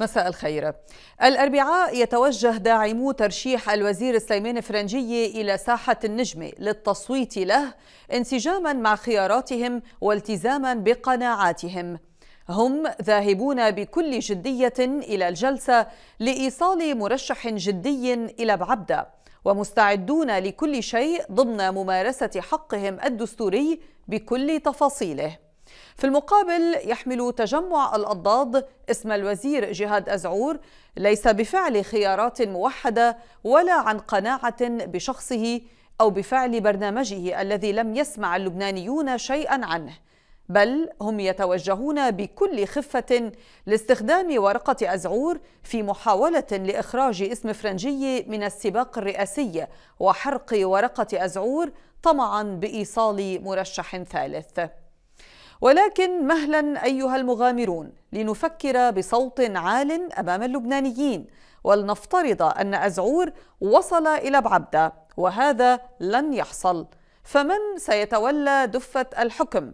مساء الخير الأربعاء يتوجه داعمو ترشيح الوزير سليمان فرنجي إلى ساحة النجمة للتصويت له انسجاما مع خياراتهم والتزاما بقناعاتهم هم ذاهبون بكل جدية إلى الجلسة لإيصال مرشح جدي إلى بعبدة ومستعدون لكل شيء ضمن ممارسة حقهم الدستوري بكل تفاصيله في المقابل يحمل تجمع الأضداد اسم الوزير جهاد أزعور ليس بفعل خيارات موحدة ولا عن قناعة بشخصه أو بفعل برنامجه الذي لم يسمع اللبنانيون شيئا عنه بل هم يتوجهون بكل خفة لاستخدام ورقة أزعور في محاولة لإخراج اسم فرنجي من السباق الرئاسي وحرق ورقة أزعور طمعا بإيصال مرشح ثالث ولكن مهلا ايها المغامرون لنفكر بصوت عال امام اللبنانيين ولنفترض ان ازعور وصل الى بعبده وهذا لن يحصل فمن سيتولى دفه الحكم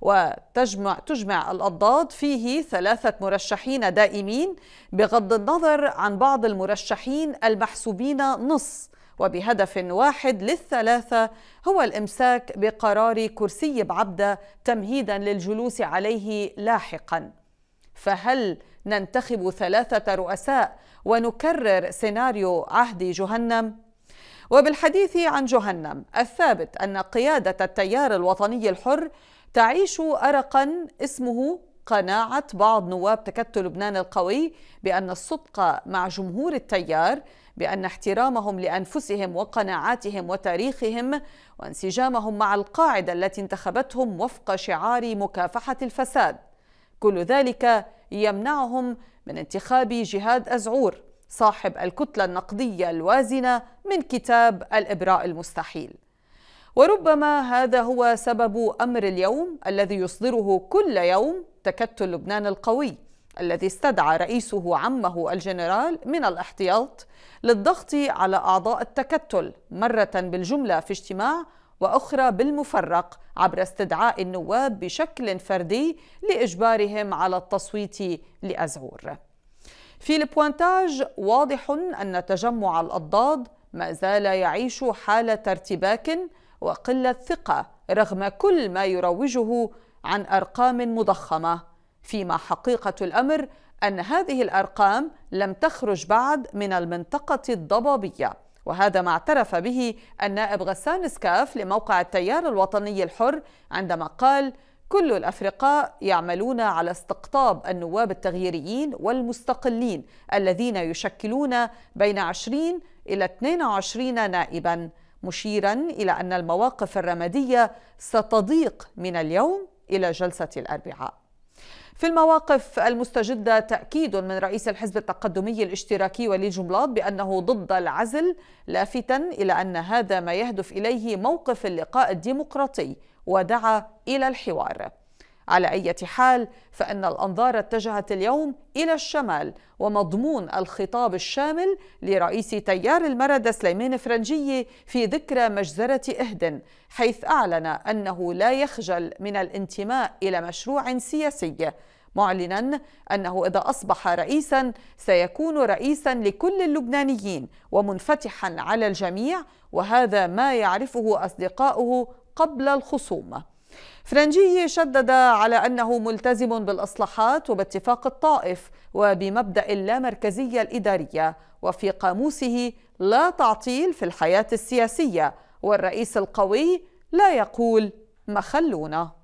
وتجمع تجمع الأضداد فيه ثلاثة مرشحين دائمين بغض النظر عن بعض المرشحين المحسوبين نص وبهدف واحد للثلاثة هو الإمساك بقرار كرسي بعبدة تمهيدا للجلوس عليه لاحقا فهل ننتخب ثلاثة رؤساء ونكرر سيناريو عهد جهنم؟ وبالحديث عن جهنم الثابت أن قيادة التيار الوطني الحر تعيش أرقا اسمه قناعة بعض نواب تكتل لبنان القوي بأن الصدق مع جمهور التيار بأن احترامهم لأنفسهم وقناعاتهم وتاريخهم وانسجامهم مع القاعدة التي انتخبتهم وفق شعار مكافحة الفساد كل ذلك يمنعهم من انتخاب جهاد أزعور صاحب الكتلة النقدية الوازنة من كتاب الإبراء المستحيل وربما هذا هو سبب أمر اليوم الذي يصدره كل يوم تكتل لبنان القوي الذي استدعى رئيسه عمه الجنرال من الاحتياط للضغط على اعضاء التكتل مره بالجمله في اجتماع واخرى بالمفرق عبر استدعاء النواب بشكل فردي لاجبارهم على التصويت لازعور. في البوانتاج واضح ان تجمع الاضداد ما زال يعيش حاله ارتباك وقله ثقه رغم كل ما يروجه عن ارقام مضخمه فيما حقيقه الامر ان هذه الارقام لم تخرج بعد من المنطقه الضبابيه وهذا ما اعترف به النائب غسان سكاف لموقع التيار الوطني الحر عندما قال كل الافرقاء يعملون على استقطاب النواب التغييريين والمستقلين الذين يشكلون بين 20 الى 22 نائبا مشيرا الى ان المواقف الرماديه ستضيق من اليوم الى جلسه الاربعاء في المواقف المستجدة تأكيد من رئيس الحزب التقدمي الاشتراكي وليد جملاط بأنه ضد العزل لافتا إلى أن هذا ما يهدف إليه موقف اللقاء الديمقراطي ودعا إلى الحوار على أي حال فإن الأنظار اتجهت اليوم إلى الشمال ومضمون الخطاب الشامل لرئيس تيار المردة سليمان فرنجية في ذكرى مجزرة إهدن حيث أعلن أنه لا يخجل من الانتماء إلى مشروع سياسي معلنا انه اذا اصبح رئيسا سيكون رئيسا لكل اللبنانيين ومنفتحا على الجميع وهذا ما يعرفه اصدقاؤه قبل الخصومة فرنجي شدد على أنه ملتزم بالإصلاحات وباتفاق الطائف وبمبدأ اللامركزية الإدارية وفي قاموسه لا تعطيل في الحياة السياسية والرئيس القوي لا يقول مخلونا